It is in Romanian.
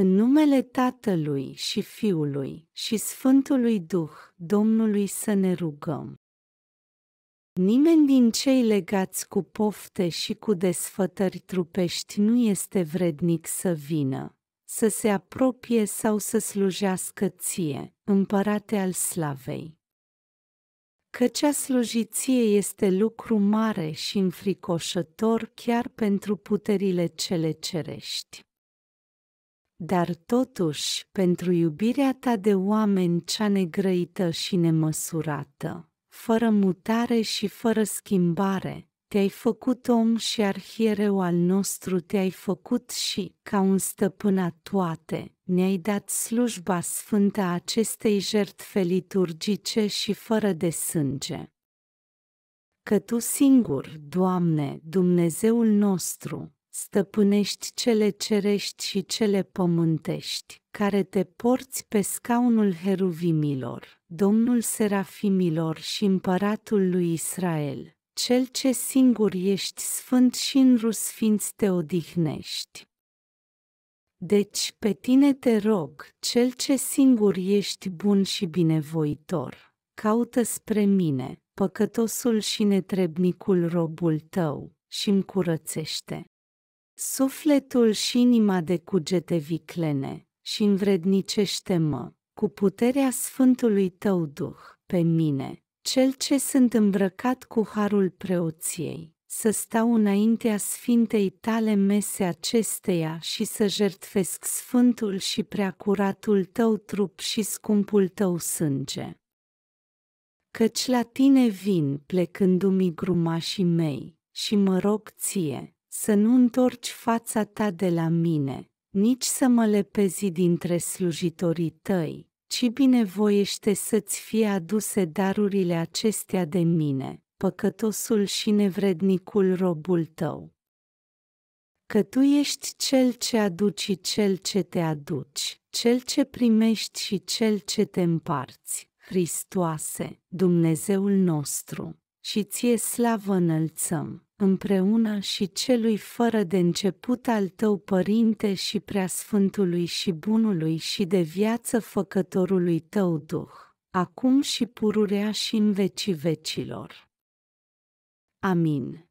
În numele Tatălui și Fiului și Sfântului Duh, Domnului să ne rugăm. Nimeni din cei legați cu pofte și cu desfătări trupești nu este vrednic să vină, să se apropie sau să slujească ție, împărate al slavei. Căci a slujiție este lucru mare și înfricoșător chiar pentru puterile cele cerești dar totuși pentru iubirea ta de oameni cea negrăită și nemăsurată, fără mutare și fără schimbare, te-ai făcut om și arhiereu al nostru te-ai făcut și, ca un stăpân a toate, ne-ai dat slujba sfântă a acestei jertfe liturgice și fără de sânge. Că Tu singur, Doamne, Dumnezeul nostru, stăpânești cele cerești și cele pământești, care te porți pe scaunul heruvimilor, Domnul serafimilor și împăratul lui Israel, cel ce singur ești sfânt și în rusfinț te odihnești. Deci pe tine te rog, cel ce singur ești bun și binevoitor, caută spre mine, păcătosul și netrebnicul robul tău, și-mi curățește. Sufletul și inima de cugete viclene și învrednicește-mă cu puterea Sfântului Tău Duh pe mine, cel ce sunt îmbrăcat cu harul preoției, să stau înaintea Sfintei Tale mese acesteia și să jertfesc Sfântul și preacuratul Tău trup și scumpul Tău sânge. Căci la Tine vin plecându-mi grumașii mei și mă rog Ție, să nu întorci fața ta de la mine, nici să mă lepezi dintre slujitorii tăi, ci binevoiește să-ți fie aduse darurile acestea de mine, păcătosul și nevrednicul robul tău. Că tu ești cel ce aduci și cel ce te aduci, cel ce primești și cel ce te împarți, Hristoase, Dumnezeul nostru și ție slavă înălțăm, împreună și celui fără de început al tău Părinte și Preasfântului și Bunului și de viață Făcătorului tău Duh, acum și pururea și în vecii vecilor. Amin.